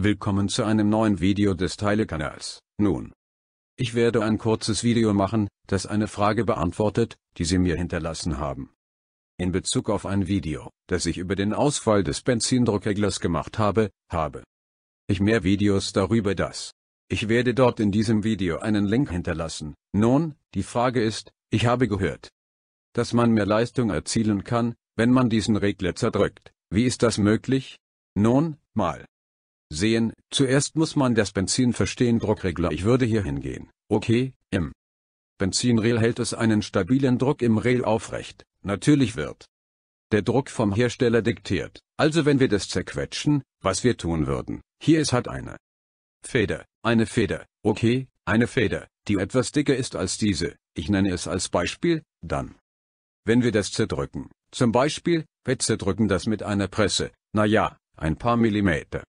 Willkommen zu einem neuen Video des Teile-Kanals. Nun. Ich werde ein kurzes Video machen, das eine Frage beantwortet, die Sie mir hinterlassen haben. In Bezug auf ein Video, das ich über den Ausfall des Benzindruckreglers gemacht habe, habe ich mehr Videos darüber das. Ich werde dort in diesem Video einen Link hinterlassen. Nun, die Frage ist, ich habe gehört, dass man mehr Leistung erzielen kann, wenn man diesen Regler zerdrückt. Wie ist das möglich? Nun, mal sehen, zuerst muss man das Benzin verstehen Druckregler Ich würde hier hingehen, okay, im Benzinrail hält es einen stabilen Druck im Rail aufrecht, natürlich wird der Druck vom Hersteller diktiert, also wenn wir das zerquetschen, was wir tun würden, hier es hat eine Feder, eine Feder, okay, eine Feder, die etwas dicker ist als diese, ich nenne es als Beispiel, dann. Wenn wir das zerdrücken, zum Beispiel, wir zerdrücken das mit einer Presse, naja, ein paar Millimeter.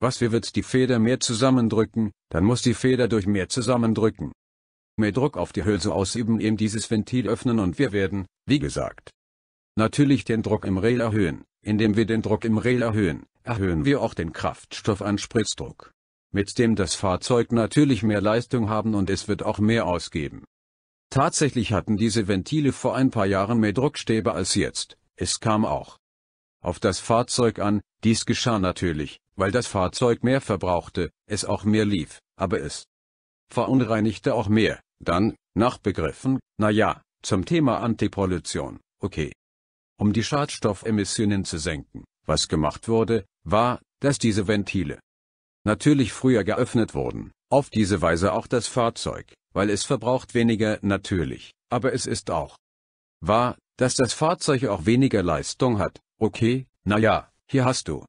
Was wir wird die Feder mehr zusammendrücken, dann muss die Feder durch mehr zusammendrücken. Mehr Druck auf die Hülse ausüben eben dieses Ventil öffnen und wir werden, wie gesagt, natürlich den Druck im Rail erhöhen. Indem wir den Druck im Rail erhöhen, erhöhen wir auch den Kraftstoffanspritzdruck. Mit dem das Fahrzeug natürlich mehr Leistung haben und es wird auch mehr ausgeben. Tatsächlich hatten diese Ventile vor ein paar Jahren mehr Druckstäbe als jetzt, es kam auch auf das Fahrzeug an, dies geschah natürlich, weil das Fahrzeug mehr verbrauchte, es auch mehr lief, aber es verunreinigte auch mehr, dann, nach Begriffen, naja, zum Thema Antipollution, okay. Um die Schadstoffemissionen zu senken, was gemacht wurde, war, dass diese Ventile natürlich früher geöffnet wurden, auf diese Weise auch das Fahrzeug, weil es verbraucht weniger natürlich, aber es ist auch wahr, dass das Fahrzeug auch weniger Leistung hat, okay, naja, hier hast du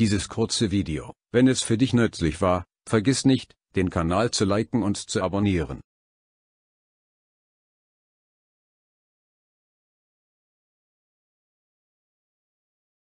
dieses kurze Video, wenn es für dich nützlich war, vergiss nicht, den Kanal zu liken und zu abonnieren